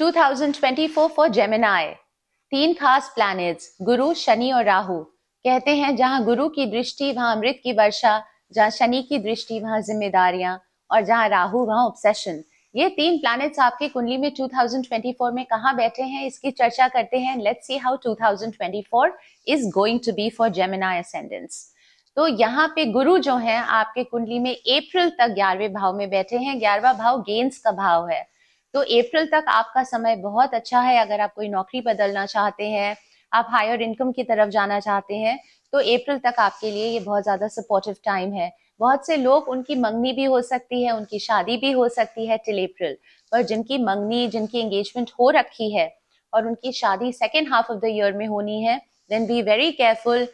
2024 for Gemini तीन खास planets गुरु शनि और राहु कहते हैं जहां गुरु की दृष्टि वहां अमृत की वर्षा जहां शनि की दृष्टि वहां जिम्मेदारियां और जहां राहु वहां ऑब्सेशन ये तीन प्लैनेट्स आपके कुंडली में 2024 में कहाँ बैठे हैं इसकी चर्चा करते हैं let's see how 2024 is going to be for Gemini ascendants तो यहाँ पे गुरु जो है आपके कुंडली में अप्रैल तक ग्यारहवें भाव में बैठे हैं ग्यारहवा भाव गेंस का भाव है तो अप्रैल तक आपका समय बहुत अच्छा है अगर आप कोई नौकरी बदलना चाहते हैं आप हायर इनकम की तरफ जाना चाहते हैं तो अप्रैल तक आपके लिए ये बहुत ज्यादा सपोर्टिव टाइम है बहुत से लोग उनकी मंगनी भी हो सकती है उनकी शादी भी हो सकती है टिल अप्रैल पर जिनकी मंगनी जिनकी एंगेजमेंट हो रखी है और उनकी शादी second half of the year में होनी है then be very careful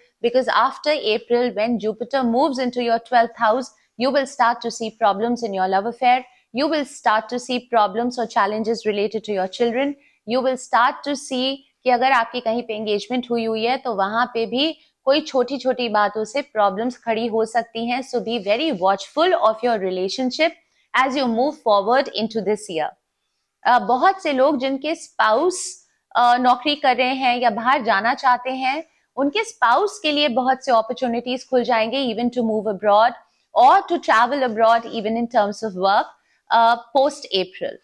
after April when when move in to your twelfth house you will start to see problems in your love affair you will start to see problems or challenges related to your children you will start to see कि अगर आपकी कहीं पे engagement हुई हुई है तो वहां पे भी कोई छोटी छोटी बातों से प्रॉब्लम्स खड़ी हो सकती हैं so be very watchful of your relationship as you move forward in to this year बहुत से लोग जिनके स्पाउस नौकरी कर रहे हैं या बाहर जाना चाहते हैं उनके स्पाउस के लिए बहुत से अपॉर्चुनिटीज खुल जाएंगे इवन टू मूव अब्रॉड और to travel abroad even in terms of work post April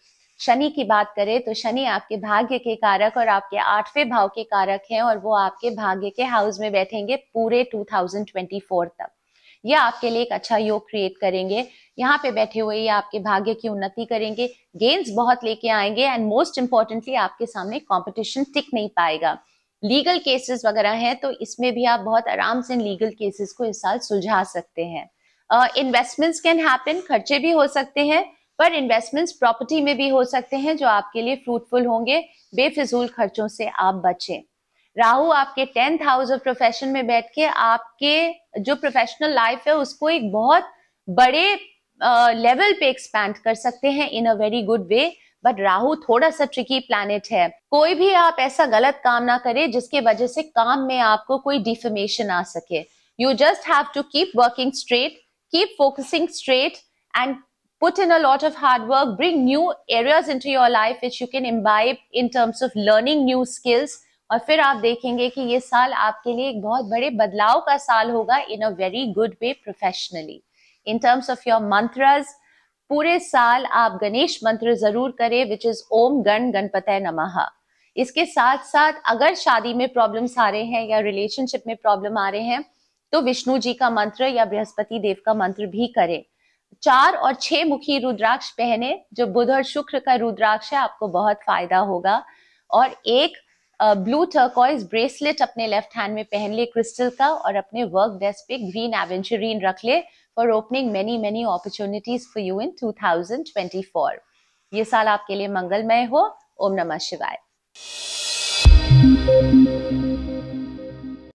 Shani की बात करें तो शनि आपके भाग्य के कारक और आपके आठवें भाव के कारक हैं और वो आपके भाग्य के हाउस में बैठेंगे पूरे 2024 तक यह आपके लिए एक अच्छा योग क्रिएट करेंगे यहाँ पे बैठे हुए ये आपके भाग्य की उन्नति करेंगे गेंस बहुत लेके आएंगे एंड मोस्ट इंपॉर्टेंटली आपके सामने कॉम्पिटिशन टिक नहीं पाएगा लीगल केसेस वगैरह हैं तो इसमें भी आप बहुत आराम से लीगल केसेस को इस साल सुलझा सकते हैं इन्वेस्टमेंट्स कैन हैपन खर्चे भी हो सकते हैं पर इन्वेस्टमेंट्स प्रॉपर्टी में भी हो सकते हैं जो आपके लिए फ्रूटफुल होंगे बेफिजूल खर्चों से आप बचें राहु आपके टेंथ हाउस ऑफ प्रोफेशन में बैठ के आपके जो प्रोफेशनल लाइफ है उसको एक बहुत बड़े लेवल पे एक्सपैंड कर सकते हैं in a very good way but Rahu थोड़ा सा ट्रिकी प्लानिट है कोई भी आप ऐसा गलत काम ना करें जिसके वजह से काम में आपको कोई डिफेमेशन आ सके you just have to keep working straight keep focusing straight and put in a lot of hard work, bring new areas into your life which you can imbibe in terms of learning new skills. और फिर आप देखेंगे कि ये साल आपके लिए एक बहुत बड़े बदलाव का साल होगा in a very good way professionally in terms of your mantras पूरे साल आप गणेश मंत्र जरूर करें विच इज ओम गण गणपतय नमः इसके साथ साथ अगर शादी में प्रॉब्लम्स आ रहे हैं या रिलेशनशिप में प्रॉब्लम आ रहे हैं तो विष्णु जी का मंत्र या बृहस्पति देव का मंत्र भी करें चार और छह मुखी रुद्राक्ष पहने जो बुध और शुक्र का रुद्राक्ष है आपको बहुत फायदा होगा और एक ब्लू टर्कॉइज ब्रेसलेट अपने लेफ्ट हैंड में पहन ले क्रिस्टल का और अपने वर्क डेस्क पे ग्रीन एवेंचरीन रख ले for opening many many opportunities for you in 2024 ये साल आपके लिए मंगलमय हो ओम नमः शिवाय